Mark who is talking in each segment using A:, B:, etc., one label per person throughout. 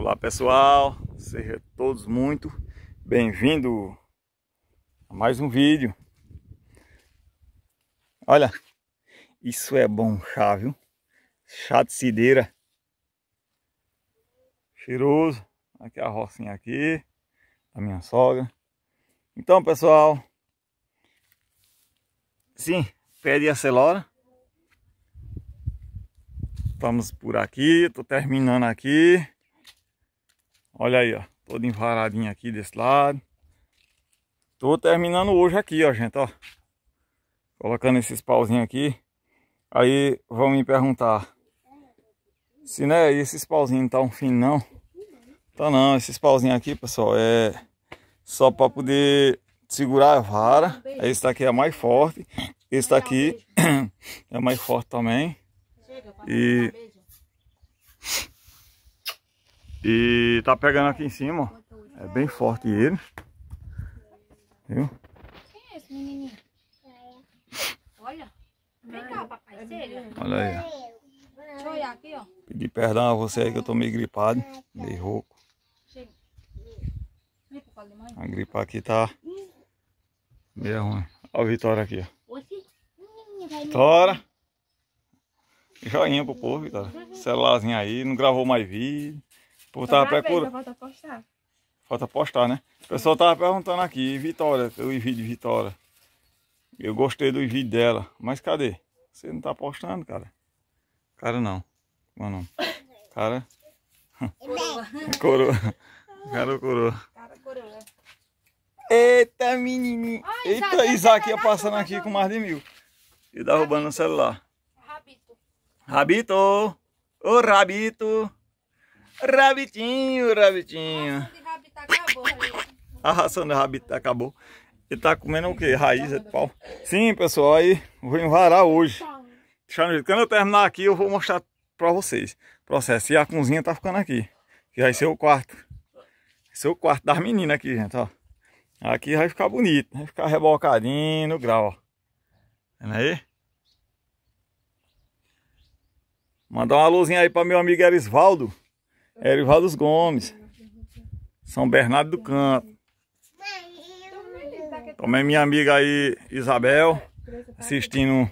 A: Olá pessoal, sejam todos muito bem-vindos a mais um vídeo. Olha, isso é bom chá, viu? Chá de cideira. Cheiroso. Aqui a rocinha aqui, da minha sogra. Então pessoal, sim, pede a celora. Estamos por aqui, tô terminando aqui. Olha aí, ó. todo envaradinho aqui desse lado. Tô terminando hoje aqui, ó, gente, ó. Colocando esses pauzinhos aqui. Aí vão me perguntar. Se, né, esses pauzinhos estão tá um fim, não. Tá não, esses pauzinhos aqui, pessoal, é só para poder segurar a vara. Esse daqui é mais forte. Esse daqui é mais forte também. E E tá pegando aqui em cima, ó. É bem forte ele. Viu? Quem é esse menininho? Olha. Vem cá, papai. É Sério? Olha aí. Deixa eu olhar aqui, ó. Pedi perdão a você aí que eu tô meio gripado. Meio rouco. A gripa aqui tá meio ruim. Olha a Vitória aqui, ó. Vitória. Joinha pro povo, Vitória. Celularzinho aí, não gravou mais vídeo. Pô, tava procurando. Falta postar. Falta né? O pessoal tava perguntando aqui, Vitória, eu vídeo de Vitória. Eu gostei do vídeo dela, mas cadê? Você não tá postando, cara? Cara não. Como Cara. coroa. Cara coroa. Cara coroa. Eita, menininho. Eita, Isaac ia passando aqui com mais de mil. E dá roubando o celular. Rabito. Rabito. Ô, Rabito. Rabitinho, rabitinho. A ração do rabito acabou. Ele tá comendo o quê? Raiz de pau. Sim, pessoal, aí vou envarar hoje. Quando eu terminar aqui, eu vou mostrar pra vocês. Processo. E a cozinha tá ficando aqui. Que vai ser o quarto. Vai ser o quarto das meninas aqui, gente, ó. Aqui vai ficar bonito. Vai ficar rebocadinho no grau, ó. Vendo aí? Mandar uma luzinha aí pra meu amigo Erisvaldo. Erivaldo Gomes. São Bernardo do Campo. Também minha amiga aí, Isabel, assistindo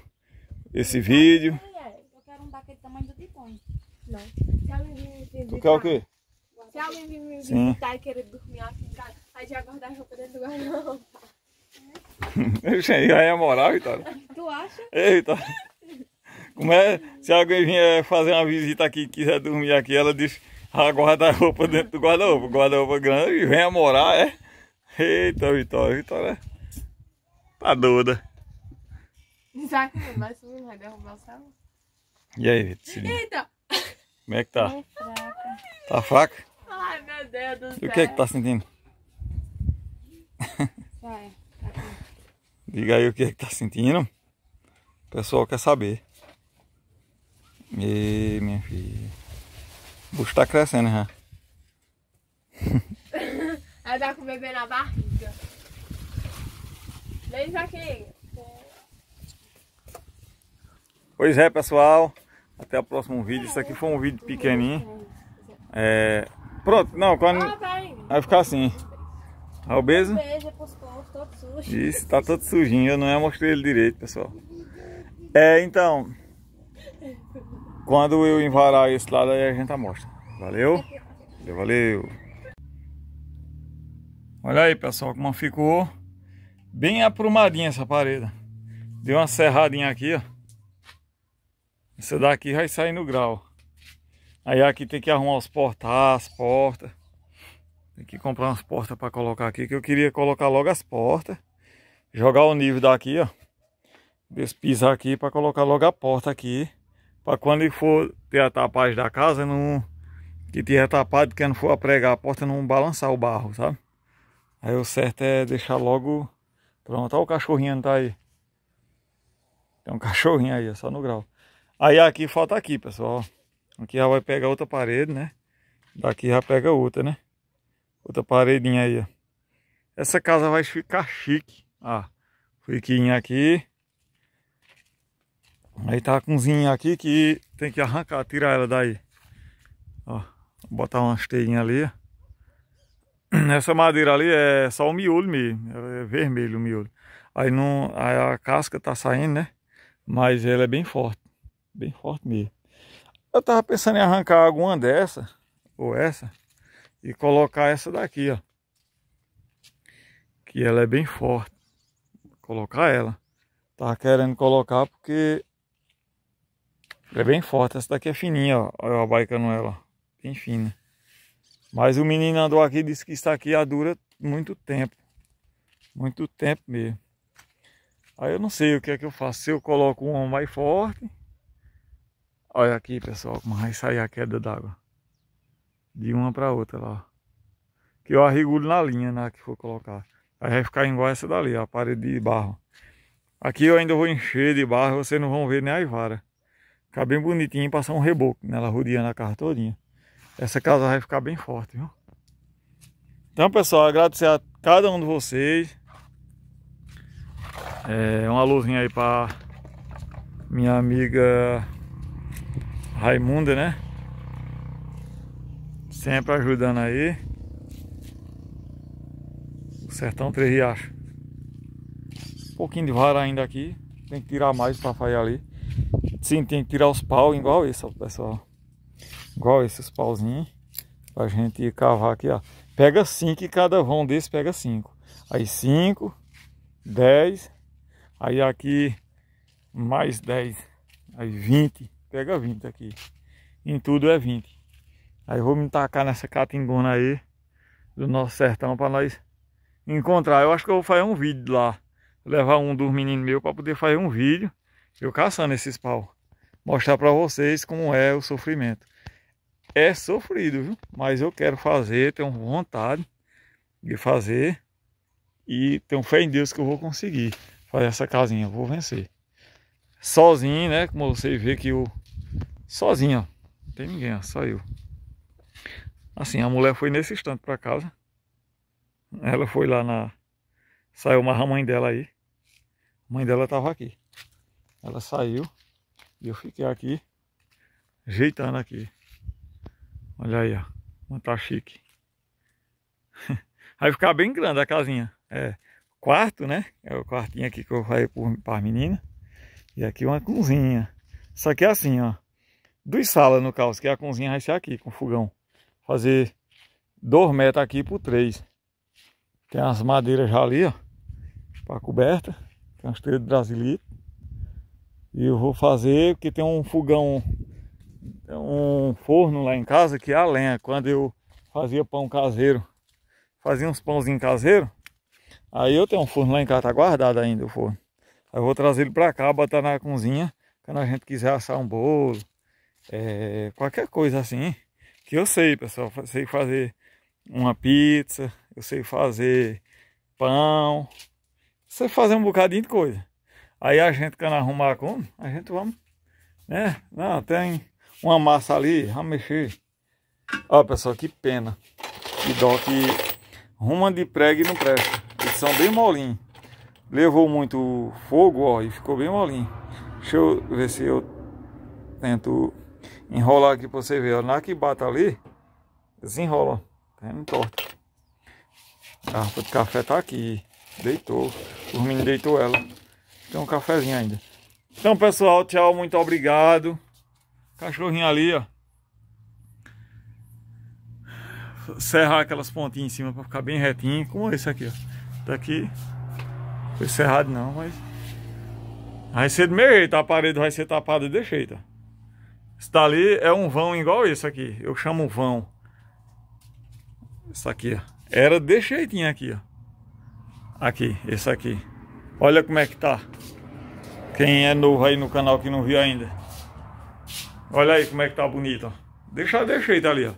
A: esse vídeo. Eu quero um daquele tamanho do Tipone. Não. Tu quer o quê? Se alguém vir me visitar e querer dormir aqui em casa, aí já guardar a roupa dentro do guarda-roupa. aí é moral, Vitória. Então. Tu acha? Eita. Como é? Se alguém vier fazer uma visita aqui e quiser dormir aqui, ela diz a guarda-roupa dentro do guarda-roupa. Guarda-roupa grande e vem a morar, é? Eita, Vitória, Vitória. Tá doida. Será que vai vai derrubar o céu? E aí, Vitória? Eita! Como é que tá? tá? Fraca. Tá fraca? Ai, meu Deus do céu. E o que é que tá sentindo? Vai, tá Diga aí o que é que tá sentindo. O pessoal quer saber. E minha filha bucho tá crescendo já. Né? Ela tá com o bebê na barriga. Vem aqui. Pois é, pessoal. Até o próximo vídeo. Isso aqui foi um vídeo pequenininho. É... Pronto, não, quando... Ah, tá vai ficar assim. Tá obeso? Tá Isso, tá todo sujinho. Eu não mostrei ele direito, pessoal. É, então... Quando eu invarar esse lado aí a gente amostra. Valeu? Valeu. Olha aí, pessoal, como ficou. Bem aprumadinha essa parede. Deu uma serradinha aqui, ó. Essa daqui vai sair no grau. Aí aqui tem que arrumar os portas, as portas. Tem que comprar umas portas para colocar aqui, que eu queria colocar logo as portas. Jogar o nível daqui, ó. Despisar aqui para colocar logo a porta aqui. Para quando ele for ter a tapagem da casa, não que tiver tapado, que não for a pregar a porta, não balançar o barro, sabe? Aí o certo é deixar logo. Pronto, olha o cachorrinho tá aí. Tem um cachorrinho aí, é só no grau. Aí aqui falta aqui, pessoal. Aqui já vai pegar outra parede, né? Daqui já pega outra, né? Outra paredinha aí, ó. Essa casa vai ficar chique. Ah, fiquinha aqui. Aí tá a cunzinha aqui que tem que arrancar, tirar ela daí. Ó, botar uma esteirinha ali. Essa madeira ali é só o miolo mesmo, é vermelho o miolo. Aí, não, aí a casca tá saindo, né? Mas ela é bem forte, bem forte mesmo. Eu tava pensando em arrancar alguma dessa, ou essa, e colocar essa daqui, ó. Que ela é bem forte. colocar ela. Tava querendo colocar porque ela é bem forte. Essa daqui é fininha, ó. Olha a baicanuela. Bem fina. Mas o menino andou aqui e disse que isso aqui dura muito tempo. Muito tempo mesmo. Aí eu não sei o que é que eu faço. Se eu coloco um mais forte. Olha aqui, pessoal, como vai sair a queda d'água. De uma para outra lá. Que eu arregulo na linha né, que for colocar. Aí vai ficar igual essa dali, a parede de barro. Aqui eu ainda vou encher de barro, vocês não vão ver nem as varas. Ficar bem bonitinho e passar um reboco nela rodeando a casa todinha. Essa casa vai ficar bem forte, viu? Então, pessoal, agradecer a cada um de vocês. É, uma luzinha aí para minha amiga Raimunda, né? Sempre ajudando aí. O sertão Três Riachos. Um pouquinho de vara ainda aqui. Tem que tirar mais para fazer ali. Sim, tem que tirar os pau igual isso, pessoal. Igual esses pauzinhos. Pra gente cavar aqui, ó. Pega cinco e cada vão desse pega cinco. Aí cinco, dez. Aí aqui mais dez. Aí vinte. Pega vinte aqui. Em tudo é vinte. Aí vou me tacar nessa catingona aí do nosso sertão para nós encontrar. Eu acho que eu vou fazer um vídeo lá. levar um dos meninos meus para poder fazer um vídeo. Eu caçando esses pau mostrar para vocês como é o sofrimento. É sofrido, viu? Mas eu quero fazer, tenho vontade de fazer e tenho fé em Deus que eu vou conseguir fazer essa casinha, vou vencer. Sozinho, né? Como você vê que eu sozinho, ó. Não tem ninguém, ó, só eu. Assim, a mulher foi nesse instante para casa. Ela foi lá na saiu uma mãe dela aí. A mãe dela tava aqui. Ela saiu e eu fiquei aqui, ajeitando aqui. Olha aí, ó. Mas tá chique. Vai ficar bem grande a casinha. É, quarto, né? É o quartinho aqui que eu falei para as meninas. E aqui uma cozinha. Isso aqui é assim, ó. Duas salas no caos, que é a cozinha vai ser aqui, com fogão. Fazer dois metros aqui por três. Tem as madeiras já ali, ó. Para coberta. Tem umas telhas de brasilito. E eu vou fazer, porque tem um fogão, um forno lá em casa que é a lenha. Quando eu fazia pão caseiro, fazia uns pãozinhos caseiros, aí eu tenho um forno lá em casa, tá guardado ainda o forno. Aí eu vou trazer ele pra cá, botar na cozinha, quando a gente quiser assar um bolo, é, qualquer coisa assim, que eu sei, pessoal, sei fazer uma pizza, eu sei fazer pão, sei fazer um bocadinho de coisa. Aí a gente, quando arrumar como, a gente vamos, né? Não, tem uma massa ali, vamos mexer. Ó, pessoal, que pena. Que dó que ruma de prego e não presta. Eles são bem molinhos. Levou muito fogo, ó, e ficou bem molinho. Deixa eu ver se eu tento enrolar aqui pra você ver. Olha na que bata ali, desenrola. Tá indo torto. A garrafa de café tá aqui. Deitou. O meninos deitou ela. Tem um cafezinho ainda. Então, pessoal, tchau, muito obrigado. Cachorrinho ali, ó. Serrar aquelas pontinhas em cima para ficar bem retinho, como esse aqui, ó. Tá aqui. Foi cerrado não, mas... Vai ser do meu jeito, a parede vai ser tapada de jeito, ó. Esse dali é um vão igual esse aqui. Eu chamo vão. Isso aqui, ó. Era desse jeitinho aqui, ó. Aqui, esse aqui. Olha como é que tá. Quem é novo aí no canal que não viu ainda. Olha aí como é que tá bonito, ó. Deixa, aí, tá ali, ó.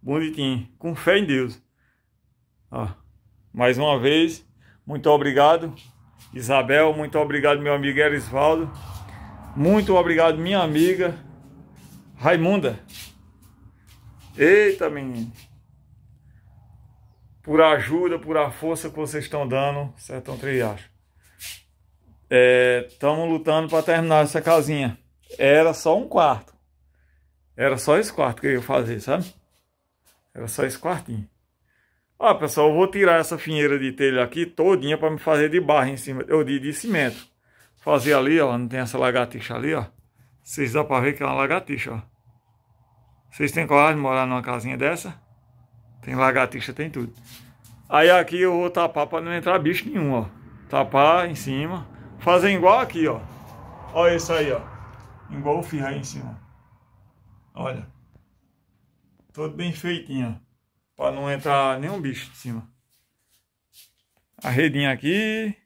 A: Bonitinho. Com fé em Deus. Ó. Mais uma vez, muito obrigado. Isabel, muito obrigado, meu amigo Erisvaldo. Muito obrigado, minha amiga Raimunda. Eita, menino. Por ajuda, por a força que vocês estão dando, Sertão Triacho estamos é, lutando para terminar essa casinha. Era só um quarto. Era só esse quarto que eu ia fazer, sabe? Era só esse quartinho. Ó, pessoal, eu vou tirar essa finheira de telha aqui todinha para me fazer de barra em cima, ou de, de cimento. Fazer ali, ó, não tem essa lagartixa ali, ó. Vocês dá para ver que é uma lagartixa, ó. Vocês têm coragem de morar numa casinha dessa? Tem lagartixa, tem tudo. Aí aqui eu vou tapar para não entrar bicho nenhum, ó. Tapar em cima. Fazem igual aqui, ó. Olha isso aí, ó. Igual o firra aí em cima. Olha. Todo bem feitinho, para não entrar nenhum bicho de cima. A redinha aqui.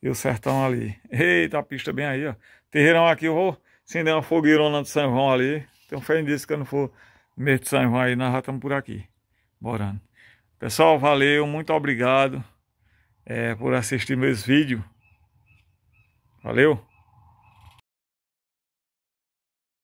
A: E o sertão ali. Eita, a pista bem aí, ó. Terreirão aqui, eu vou acender uma fogueirona de São João ali. Então fé nisso que eu não for meio de São João aí. Nós já estamos por aqui. Bora. Pessoal, valeu. Muito obrigado é, por assistir meus vídeos. Valeu!